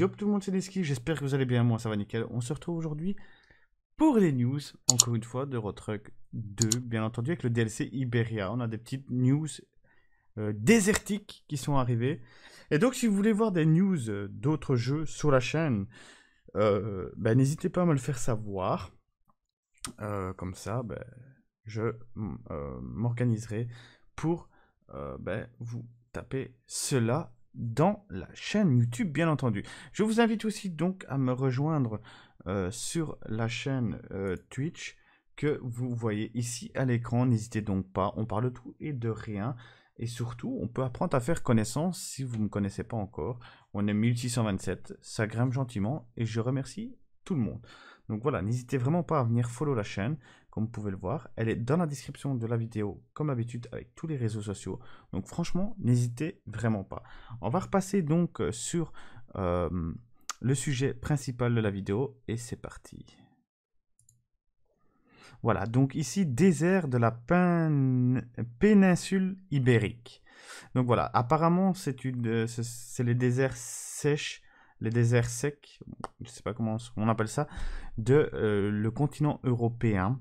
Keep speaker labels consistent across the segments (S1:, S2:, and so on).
S1: Yop tout le monde, c'est Leski, j'espère que vous allez bien, moi ça va nickel. On se retrouve aujourd'hui pour les news, encore une fois, de Road 2, bien entendu, avec le DLC Iberia. On a des petites news euh, désertiques qui sont arrivées. Et donc si vous voulez voir des news euh, d'autres jeux sur la chaîne, euh, ben, n'hésitez pas à me le faire savoir. comme ça, ben, je mm, m'organiserai pour ben, vous taper cela dans la chaîne YouTube, bien entendu. Je vous invite aussi donc à me rejoindre euh, sur la chaîne euh, Twitch que vous voyez ici à l'écran. N'hésitez donc pas, on parle de tout et de rien. Et surtout, on peut apprendre à faire connaissance si vous ne me connaissez pas encore. On est 1627, ça grimpe gentiment et je remercie tout le monde. Donc voilà, n'hésitez vraiment pas à venir follow la chaîne comme vous pouvez le voir. Elle est dans la description de la vidéo, comme d'habitude, avec tous les réseaux sociaux. Donc franchement, n'hésitez vraiment pas. On va repasser donc euh, sur euh, le sujet principal de la vidéo, et c'est parti. Voilà, donc ici, désert de la péninsule ibérique. Donc voilà, apparemment, euh, c'est les déserts sèches, les déserts secs, je sais pas comment on appelle ça, de le continent européen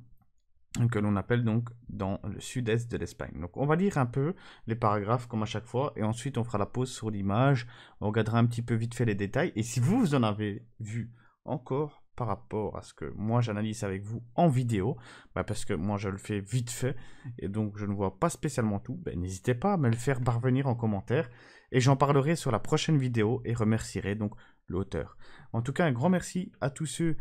S1: que l'on appelle donc dans le sud-est de l'Espagne. Donc on va lire un peu les paragraphes comme à chaque fois et ensuite on fera la pause sur l'image, on regardera un petit peu vite fait les détails et si vous, vous en avez vu encore par rapport à ce que moi j'analyse avec vous en vidéo, bah, parce que moi je le fais vite fait et donc je ne vois pas spécialement tout, bah, n'hésitez pas à me le faire parvenir en commentaire et j'en parlerai sur la prochaine vidéo et remercierai donc l'auteur. En tout cas un grand merci à tous ceux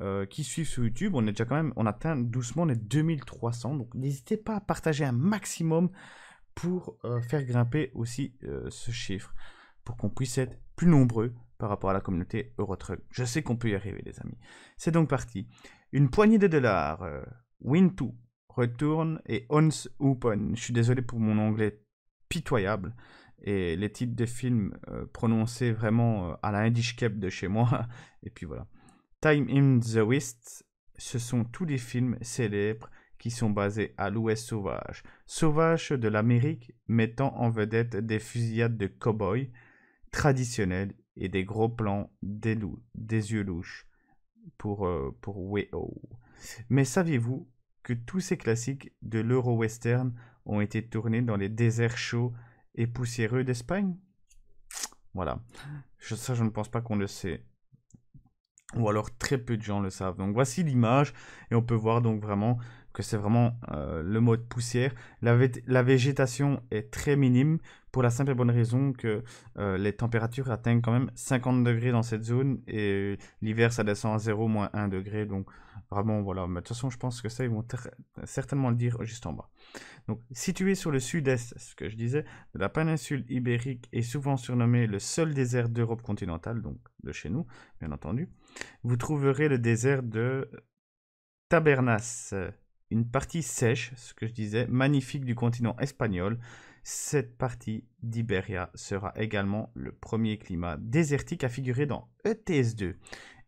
S1: euh, qui suivent sur YouTube. On est déjà quand même, on atteint doucement les 2300. Donc n'hésitez pas à partager un maximum pour euh, faire grimper aussi euh, ce chiffre, pour qu'on puisse être plus nombreux par rapport à la communauté Eurotruck. Je sais qu'on peut y arriver, les amis. C'est donc parti. Une poignée de dollars. Win2 retourne et Ons Open. Je suis désolé pour mon anglais pitoyable et les titres de films prononcés vraiment à la de chez moi. Et puis voilà. Time in the West, ce sont tous les films célèbres qui sont basés à l'Ouest sauvage, sauvage de l'Amérique, mettant en vedette des fusillades de cow-boys et des gros plans des, loups, des yeux louches pour, euh, pour Mais saviez vous que tous ces classiques de l'euro-western ont été tournés dans les déserts chauds et poussiéreux d'Espagne Voilà. ça, je ne pense pas qu'on le sait ou alors très peu de gens le savent. Donc voici l'image et on peut voir donc vraiment que c'est vraiment euh, le mode poussière. La, végétation est très minime pour la simple et bonne raison que euh, les températures atteignent quand même 50 degrés dans cette zone et euh, l'hiver ça descend à 0 moins 1 degré. Donc vraiment voilà, mais de toute façon je pense que ça ils vont certainement le dire juste en bas. Donc situé sur le sud-est, ce que je disais, la péninsule ibérique est souvent surnommée le seul désert d'Europe continentale, donc de chez nous bien entendu vous trouverez le désert de Tabernas, une partie sèche, ce que je disais, magnifique du continent espagnol. Cette partie d'Iberia sera également le premier climat désertique à figurer dans ETS2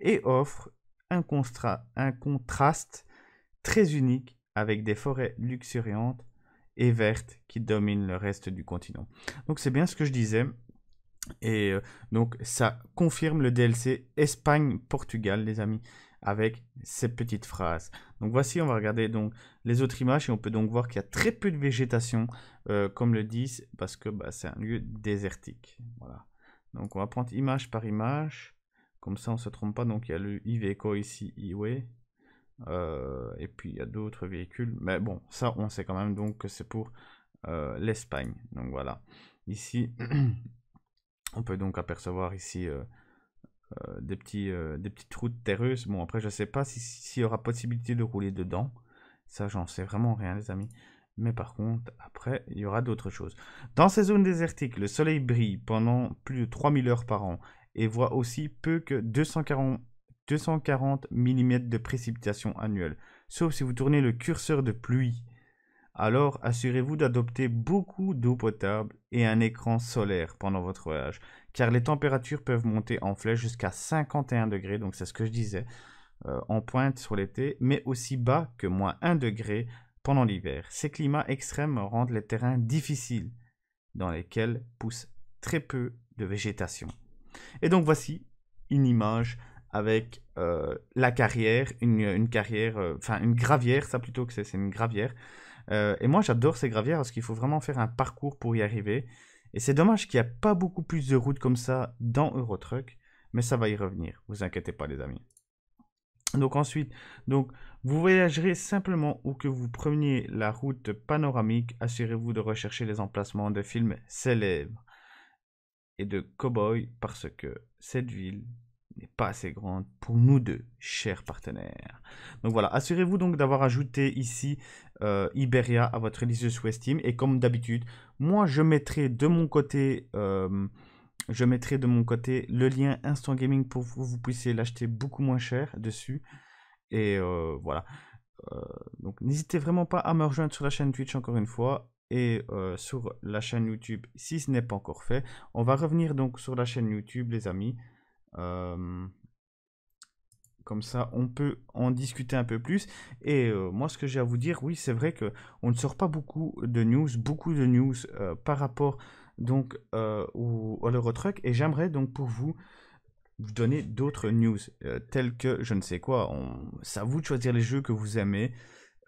S1: et offre un, un contraste très unique avec des forêts luxuriantes et vertes qui dominent le reste du continent. Donc c'est bien ce que je disais, et euh, donc ça confirme le DLC Espagne-Portugal, les amis, avec ces petites phrases. Donc voici, on va regarder donc les autres images et on peut donc voir qu'il y a très peu de végétation, euh, comme le disent, parce que bah, c'est un lieu désertique. Voilà. Donc on va prendre image par image, comme ça on ne se trompe pas. Donc il y a le Iveco ici, Iwe. Euh, et puis il y a d'autres véhicules, mais bon, ça on sait quand même donc que c'est pour l'Espagne. Donc voilà, ici On peut donc apercevoir ici euh, euh, des, petits, euh, des petites routes terreuses. Bon, après, je ne sais pas s'il si, y aura possibilité de rouler dedans. Ça, j'en sais vraiment rien, les amis. Mais par contre, après, il y aura d'autres choses. Dans ces zones désertiques, le soleil brille pendant plus de 3000 heures par an et voit aussi peu que 240, 240 mm de précipitations annuelles. Sauf si vous tournez le curseur de pluie alors assurez-vous d'adopter beaucoup d'eau potable et un écran solaire pendant votre voyage, car les températures peuvent monter en flèche jusqu'à 51 degrés, donc c'est ce que je disais, euh, en pointe sur l'été, mais aussi bas que moins 1 degré pendant l'hiver. Ces climats extrêmes rendent les terrains difficiles, dans lesquels pousse très peu de végétation. Et donc voici une image avec euh, la carrière, une, carrière, euh, enfin une gravière, ça plutôt que c'est une gravière, euh, et moi, j'adore ces gravières parce qu'il faut vraiment faire un parcours pour y arriver. Et c'est dommage qu'il n'y a pas beaucoup plus de routes comme ça dans Eurotruck, mais ça va y revenir, vous inquiétez pas les amis. Donc ensuite, donc, vous voyagerez simplement ou que vous preniez la route panoramique, assurez-vous de rechercher les emplacements de films célèbres et de cow-boys parce que cette ville n'est pas assez grande pour nous deux, chers partenaires. Donc voilà, assurez-vous donc d'avoir ajouté ici euh, Iberia à votre liste sous Et comme d'habitude, moi je mettrai de mon côté... Euh, je mettrai de mon côté le lien Instant Gaming pour que vous puissiez l'acheter beaucoup moins cher dessus. Et euh, voilà. donc n'hésitez vraiment pas à me rejoindre sur la chaîne Twitch encore une fois et sur la chaîne YouTube si ce n'est pas encore fait. On va revenir donc sur la chaîne YouTube les amis. Euh, comme ça, on peut en discuter un peu plus. Et euh, moi, ce que j'ai à vous dire, oui, c'est vrai que on ne sort pas beaucoup de news, beaucoup de news euh, par rapport donc au, au Truck Et j'aimerais donc pour vous vous donner d'autres news, telles que je ne sais quoi. On... C'est à vous de choisir les jeux que vous aimez.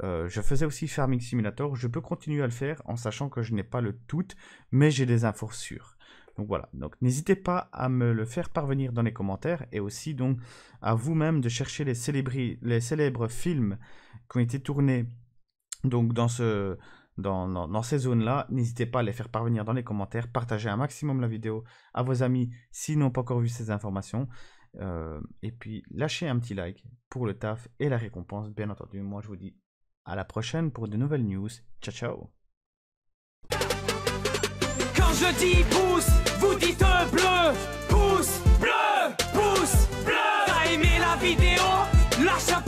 S1: je faisais aussi Farming Simulator, je peux continuer à le faire en sachant que je n'ai pas le tout, mais j'ai des infos sûres. Donc voilà, donc n'hésitez pas à me le faire parvenir dans les commentaires et aussi donc à vous-même de chercher les, célèbres films qui ont été tournés donc dans ce... Dans, ces zones-là. N'hésitez pas à les faire parvenir dans les commentaires. Partagez un maximum la vidéo à vos amis s'ils n'ont pas encore vu ces informations. Euh, et puis, lâchez un petit like pour le taf et la récompense, bien entendu. Moi, je vous dis à la prochaine pour de nouvelles news. Ciao, ciao je dis pouce, vous dites bleu, pouce, bleu, pouce, bleu. T'as aimé la vidéo Lâche un